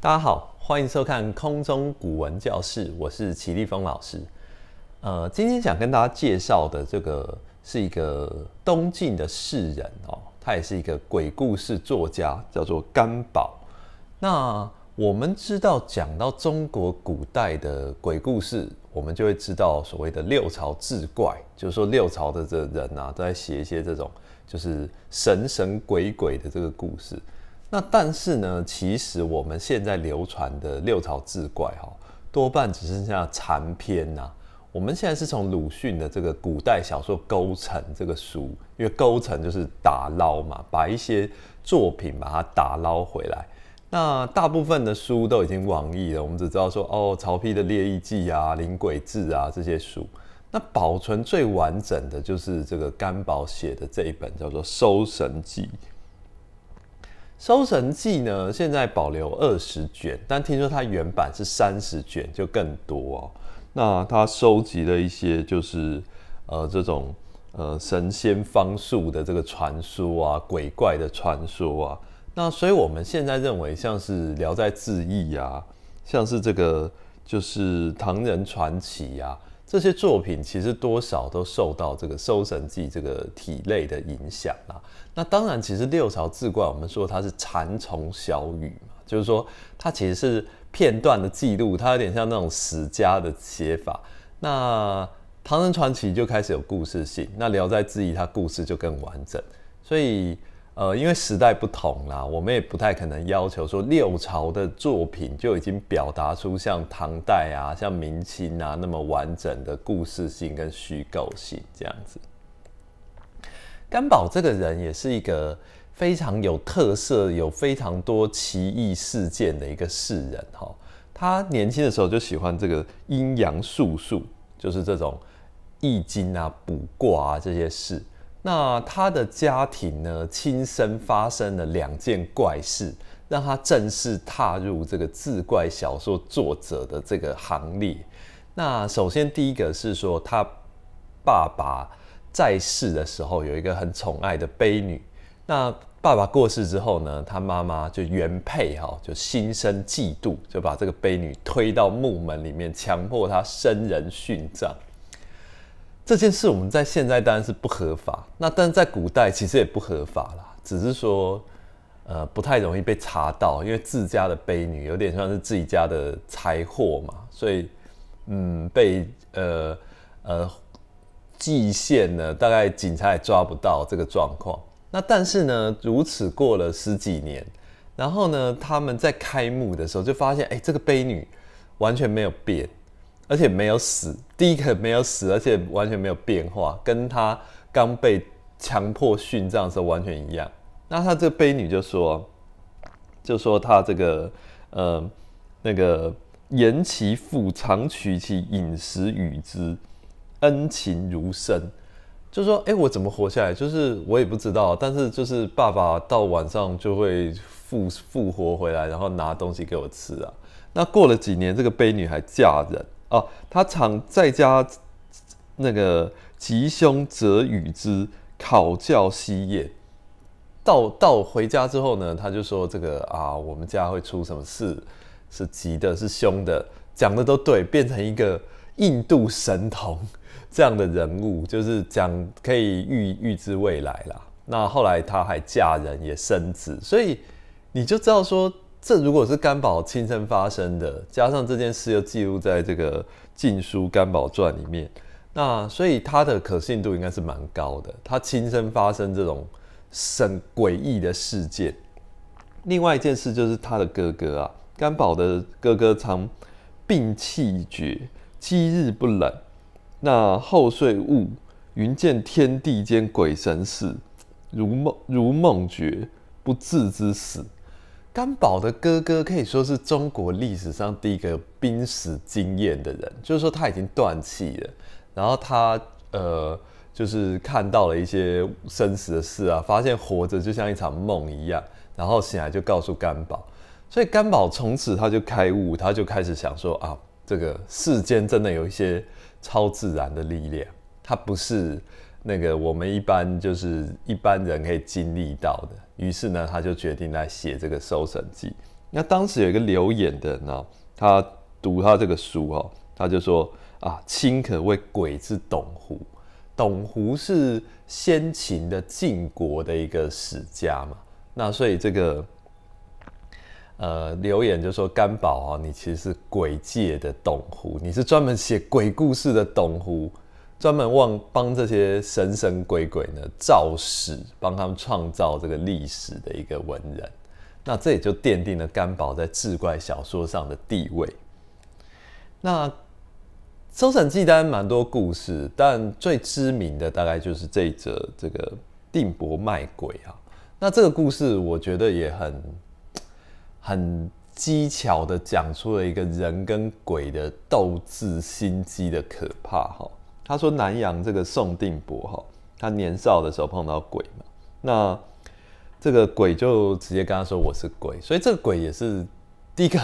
大家好，欢迎收看空中古文教室，我是齐立峰老师。呃，今天想跟大家介绍的这个是一个东晋的士人哦，他也是一个鬼故事作家，叫做干宝。那我们知道，讲到中国古代的鬼故事，我们就会知道所谓的六朝志怪，就是说六朝的这人啊，都在写一些这种就是神神鬼鬼的这个故事。那但是呢，其实我们现在流传的六朝志怪哈，多半只剩下残篇呐。我们现在是从鲁迅的这个古代小说勾沉这个书，因为勾沉就是打捞嘛，把一些作品把它打捞回来。那大部分的书都已经网易了，我们只知道说哦，曹丕的《列异记》啊，《灵鬼志》啊这些书。那保存最完整的就是这个甘宝写的这一本，叫做《搜神记》。《搜神记》呢，现在保留二十卷，但听说它原版是三十卷，就更多哦。那它收集了一些就是，呃，这种呃神仙方术的这个传说啊，鬼怪的传说啊。那所以我们现在认为，像是《聊斋志异》啊，像是这个就是《唐人传奇》呀。这些作品其实多少都受到这个《搜神记》这个体类的影响啊。那当然，其实六朝志怪，我们说它是蚕虫小语嘛，就是说它其实是片段的记录，它有点像那种史家的写法。那唐人传奇就开始有故事性，那聊斋志疑它故事就更完整，所以。呃，因为时代不同啦，我们也不太可能要求说六朝的作品就已经表达出像唐代啊、像明清啊那么完整的故事性跟虚构性这样子。甘宝这个人也是一个非常有特色、有非常多奇异事件的一个世人哈。他年轻的时候就喜欢这个阴阳术数，就是这种易经啊、卜卦啊这些事。那他的家庭呢，亲身发生了两件怪事，让他正式踏入这个志怪小说作者的这个行列。那首先第一个是说，他爸爸在世的时候有一个很宠爱的悲女，那爸爸过世之后呢，他妈妈就原配哈，就心生嫉妒，就把这个悲女推到木门里面，强迫她生人殉葬。这件事我们在现在当然是不合法，那但在古代其实也不合法啦，只是说，呃，不太容易被查到，因为自家的悲女有点像是自己家的财货嘛，所以，嗯，被呃呃蓟县呢，大概警察也抓不到这个状况。那但是呢，如此过了十几年，然后呢，他们在开幕的时候就发现，哎，这个悲女完全没有变。而且没有死，第一个没有死，而且完全没有变化，跟他刚被强迫殉葬的时候完全一样。那他这个悲女就说，就说他这个呃那个言其父常取其饮食与之，恩情如生。就说，哎，我怎么活下来？就是我也不知道，但是就是爸爸到晚上就会复复活回来，然后拿东西给我吃啊。那过了几年，这个悲女还嫁人。哦，他常在家，那个吉凶则与之考教夕业。到到回家之后呢，他就说这个啊，我们家会出什么事？是吉的，是凶的，讲的都对，变成一个印度神童 这样的人物，就是讲可以预预知未来啦。那后来他还嫁人，也生子，所以你就知道说。这如果是甘宝亲身发生的，加上这件事又记录在这个《晋书甘宝传》里面，那所以他的可信度应该是蛮高的。他亲身发生这种神诡异的事件。另外一件事就是他的哥哥啊，甘宝的哥哥常病气绝，七日不冷，那后睡悟云见天地间鬼神事，如梦如梦觉，不治之死。甘宝的哥哥可以说是中国历史上第一个濒死经验的人，就是说他已经断气了，然后他呃，就是看到了一些生死的事啊，发现活着就像一场梦一样，然后醒来就告诉甘宝，所以甘宝从此他就开悟，他就开始想说啊，这个世间真的有一些超自然的力量，它不是那个我们一般就是一般人可以经历到的。于是呢，他就决定来写这个《搜神记》。那当时有一个留言的，喏，他读他这个书哦，他就说啊：“卿可谓鬼之董狐。”董狐是先秦的晋国的一个史家嘛。那所以这个，呃，留言就说：“甘宝啊，你其实是鬼界的董狐，你是专门写鬼故事的董狐。”专门望帮这些神神鬼鬼呢造史，帮他们创造这个历史的一个文人，那这也就奠定了甘宝在志怪小说上的地位。那《搜神记》当蛮多故事，但最知名的大概就是这则这个定伯卖鬼啊。那这个故事我觉得也很很机巧的讲出了一个人跟鬼的斗智心机的可怕哈。他说：“南阳这个宋定伯哈，他年少的时候碰到鬼嘛，那这个鬼就直接跟他说我是鬼，所以这个鬼也是第一个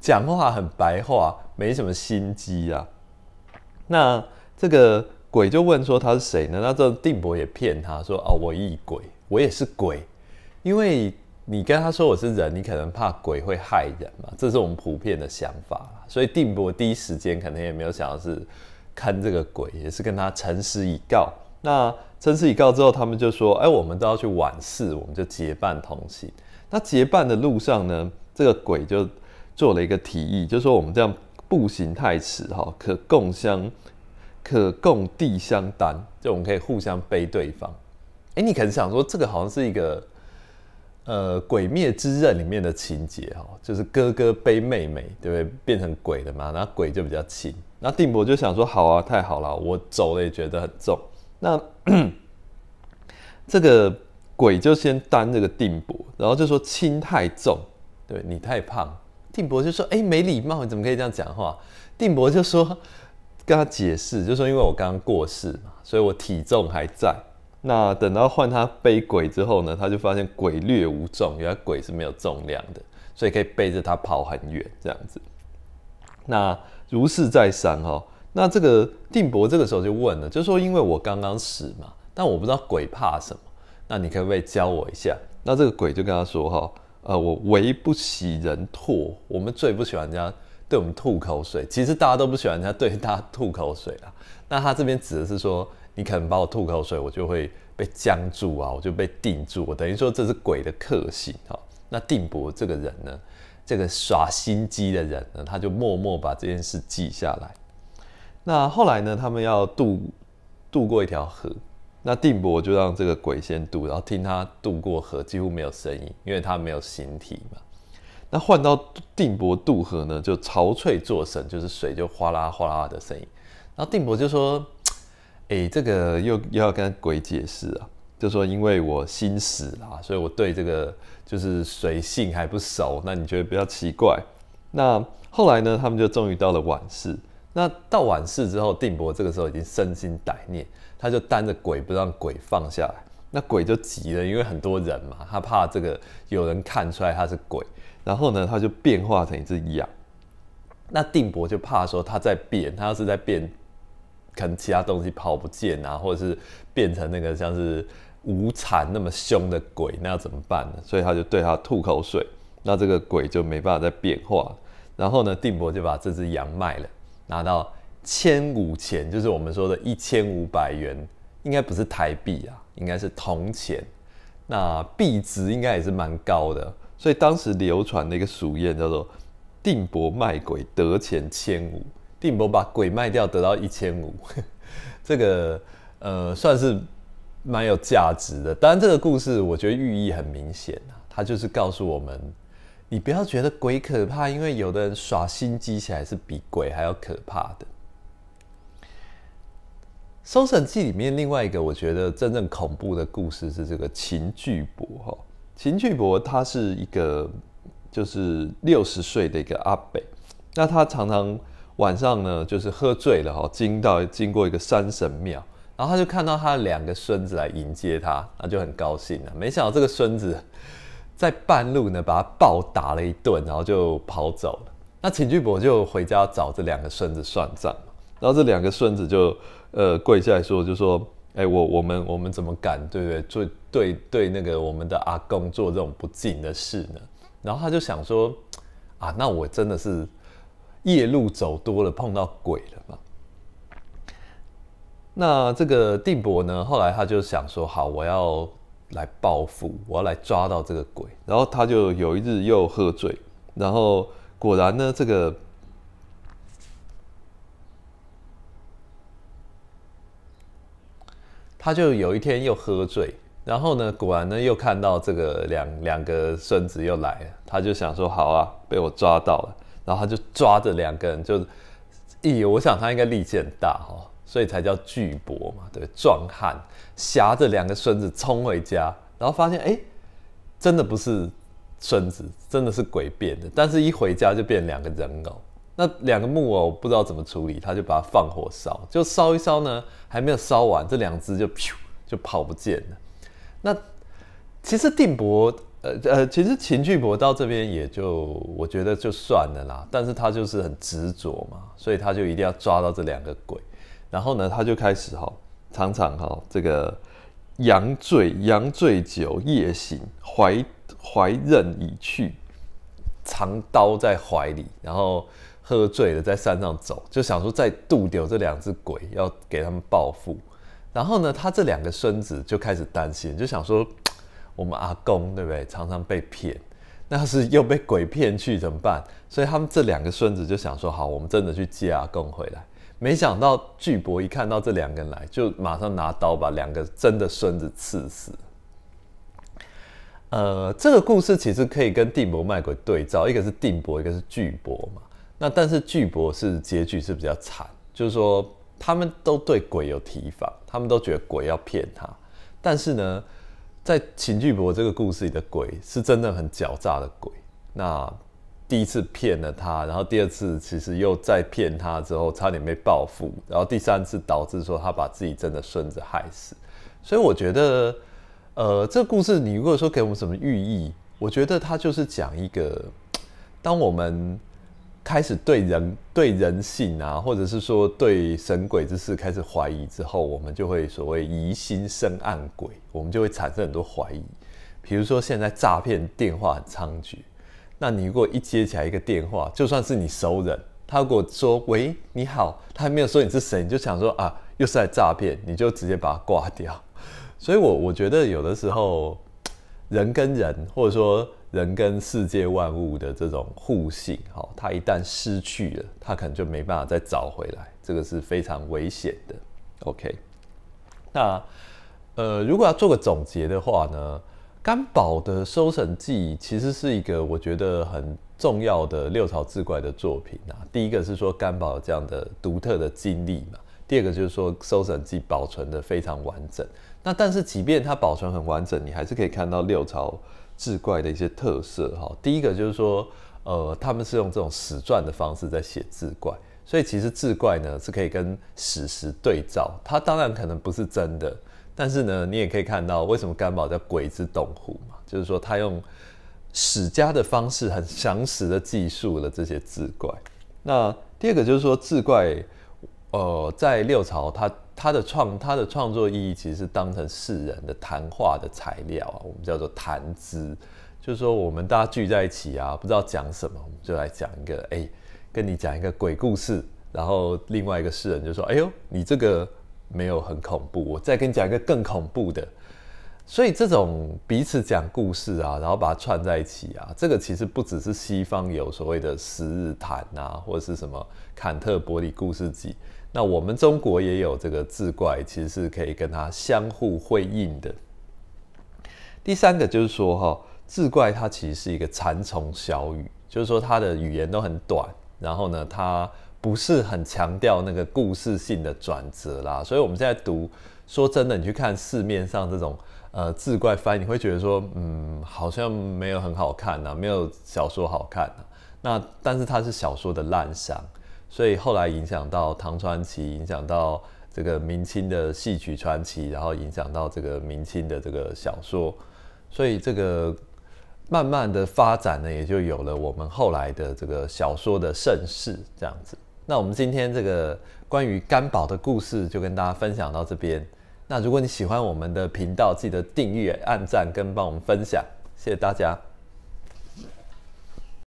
讲话很白话，没什么心机啊。那这个鬼就问说他是谁呢？那这定伯也骗他说：‘哦，我一鬼，我也是鬼。’因为你跟他说我是人，你可能怕鬼会害人嘛，这是我们普遍的想法。所以定伯第一时间可能也没有想到是。”看这个鬼也是跟他陈词以告，那陈词以告之后，他们就说：“哎，我们都要去晚市，我们就结伴同行。”那结伴的路上呢，这个鬼就做了一个提议，就说：“我们这样步行太迟哈，可共相，可共地相担，就我们可以互相背对方。”哎，你可能想说这个好像是一个呃《鬼灭之刃》里面的情节哈，就是哥哥背妹妹，对不对？变成鬼的嘛，然后鬼就比较轻。那定伯就想说：“好啊，太好了，我走了也觉得很重。”那这个鬼就先担这个定伯，然后就说：“轻太重，对你太胖。”定伯就说：“哎，没礼貌，你怎么可以这样讲话？”定伯就说：“跟他解释，就说因为我刚刚过世嘛，所以我体重还在。那等到换他背鬼之后呢，他就发现鬼略无重，原来鬼是没有重量的，所以可以背着他跑很远这样子。”那如是再三哈，那这个定伯这个时候就问了，就说因为我刚刚死嘛，但我不知道鬼怕什么，那你可不可以教我一下？那这个鬼就跟他说哈，呃，我唯不喜人唾，我们最不喜欢人家对我们吐口水，其实大家都不喜欢人家对他吐口水啦。那他这边指的是说，你可能把我吐口水，我就会被僵住啊，我就被定住，等于说这是鬼的克性哈。那定伯这个人呢？这个耍心机的人呢，他就默默把这件事记下来。那后来呢，他们要渡渡过一条河，那定伯就让这个鬼先渡，然后听他渡过河几乎没有声音，因为他没有形体嘛。那换到定伯渡河呢，就潮脆作声，就是水就哗啦哗啦的声音。然后定伯就说：“哎，这个又又要跟鬼解释啊。”就说因为我心死啦，所以我对这个就是水性还不熟，那你觉得比较奇怪。那后来呢，他们就终于到了晚市。那到晚市之后，定伯这个时候已经身心歹念，他就担着鬼不让鬼放下来，那鬼就急了，因为很多人嘛，他怕这个有人看出来他是鬼。然后呢，他就变化成一只羊。那定伯就怕说他在变，他要是在变，可能其他东西跑不见啊，或者是变成那个像是。无惨那么凶的鬼，那要怎么办呢？所以他就对他吐口水，那这个鬼就没办法再变化。然后呢，定伯就把这只羊卖了，拿到千五钱，就是我们说的一千五百元，应该不是台币啊，应该是铜钱，那币值应该也是蛮高的。所以当时流传的一个俗谚叫做“定伯卖鬼得钱千五”，定伯把鬼卖掉得到一千五，这个呃算是。蛮有价值的，当然这个故事我觉得寓意很明显它就是告诉我们，你不要觉得鬼可怕，因为有的人耍心机起来是比鬼还要可怕的。《搜神记》里面另外一个我觉得真正恐怖的故事是这个秦巨伯哈，秦巨伯他是一个就是六十岁的一个阿北，那他常常晚上呢就是喝醉了哈，经到经过一个山神庙。然后他就看到他的两个孙子来迎接他，那就很高兴了。没想到这个孙子在半路呢，把他暴打了一顿，然后就跑走了。那秦巨伯就回家找这两个孙子算账然后这两个孙子就呃跪下来说，就说：“哎，我我们我们怎么敢对不对？对对对，那个我们的阿公做这种不敬的事呢？”然后他就想说：“啊，那我真的是夜路走多了，碰到鬼了嘛？”那这个定伯呢，后来他就想说：“好，我要来报复，我要来抓到这个鬼。”然后他就有一日又喝醉，然后果然呢，这个他就有一天又喝醉，然后呢，果然呢又看到这个两两个孙子又来了，他就想说：“好啊，被我抓到了。”然后他就抓着两个人，就咦，我想他应该力气很大哈。所以才叫巨伯嘛，对，壮汉挟着两个孙子冲回家，然后发现哎，真的不是孙子，真的是鬼变的。但是一回家就变两个人偶，那两个木偶不知道怎么处理，他就把它放火烧，就烧一烧呢，还没有烧完，这两只就咻就跑不见了。那其实定伯，呃呃，其实秦巨伯到这边也就我觉得就算了啦，但是他就是很执着嘛，所以他就一定要抓到这两个鬼。然后呢，他就开始哈，常常哈，这个羊醉羊醉酒，夜醒怀怀刃已去，藏刀在怀里，然后喝醉了在山上走，就想说再渡掉这两只鬼，要给他们报复。然后呢，他这两个孙子就开始担心，就想说，我们阿公对不对，常常被骗，那是又被鬼骗去怎么办？所以他们这两个孙子就想说，好，我们真的去接阿公回来。没想到巨伯一看到这两个人来，就马上拿刀把两个真的孙子刺死。呃，这个故事其实可以跟定伯卖鬼对照，一个是定伯，一个是巨伯嘛。那但是巨伯是结局是比较惨，就是说他们都对鬼有提防，他们都觉得鬼要骗他。但是呢，在秦巨伯这个故事里的鬼是真的很狡诈的鬼。那第一次骗了他，然后第二次其实又再骗他之后，差点被报复，然后第三次导致说他把自己真的孙子害死。所以我觉得，呃，这个故事你如果说给我们什么寓意，我觉得他就是讲一个，当我们开始对人对人性啊，或者是说对神鬼之事开始怀疑之后，我们就会所谓疑心生暗鬼，我们就会产生很多怀疑，比如说现在诈骗电话很猖獗。那你如果一接起来一个电话，就算是你熟人，他如果说“喂，你好”，他还没有说你是谁，你就想说啊，又是来诈骗，你就直接把它挂掉。所以我我觉得有的时候，人跟人，或者说人跟世界万物的这种互信，好，它一旦失去了，它可能就没办法再找回来，这个是非常危险的。OK，那呃，如果要做个总结的话呢？甘宝的《收神记》其实是一个我觉得很重要的六朝志怪的作品啊。第一个是说甘宝这样的独特的经历嘛，第二个就是说《收神记》保存的非常完整。那但是即便它保存很完整，你还是可以看到六朝志怪的一些特色哈。第一个就是说，呃，他们是用这种史传的方式在写志怪，所以其实志怪呢是可以跟史实对照，它当然可能不是真的。但是呢，你也可以看到为什么干宝叫鬼之董狐嘛，就是说他用史家的方式，很详实的记述了这些志怪。那第二个就是说志怪，呃，在六朝，他他的创他的创作意义其实是当成世人的谈话的材料啊，我们叫做谈资，就是说我们大家聚在一起啊，不知道讲什么，我们就来讲一个，哎，跟你讲一个鬼故事，然后另外一个世人就说，哎呦，你这个。没有很恐怖，我再跟你讲一个更恐怖的。所以这种彼此讲故事啊，然后把它串在一起啊，这个其实不只是西方有所谓的《十日谈》啊，或者是什么《坎特伯里故事集》，那我们中国也有这个志怪，其实是可以跟它相互辉应的。第三个就是说，哈，志怪它其实是一个蚕虫小语，就是说它的语言都很短，然后呢，它。不是很强调那个故事性的转折啦，所以我们现在读，说真的，你去看市面上这种呃志怪翻，你会觉得说，嗯，好像没有很好看呐，没有小说好看呐。那但是它是小说的烂觞，所以后来影响到唐传奇，影响到这个明清的戏曲传奇，然后影响到这个明清的这个小说，所以这个慢慢的发展呢，也就有了我们后来的这个小说的盛世这样子。那我们今天这个关于肝宝的故事就跟大家分享到这边。那如果你喜欢我们的频道，记得订阅、按赞跟帮我们分享，谢谢大家。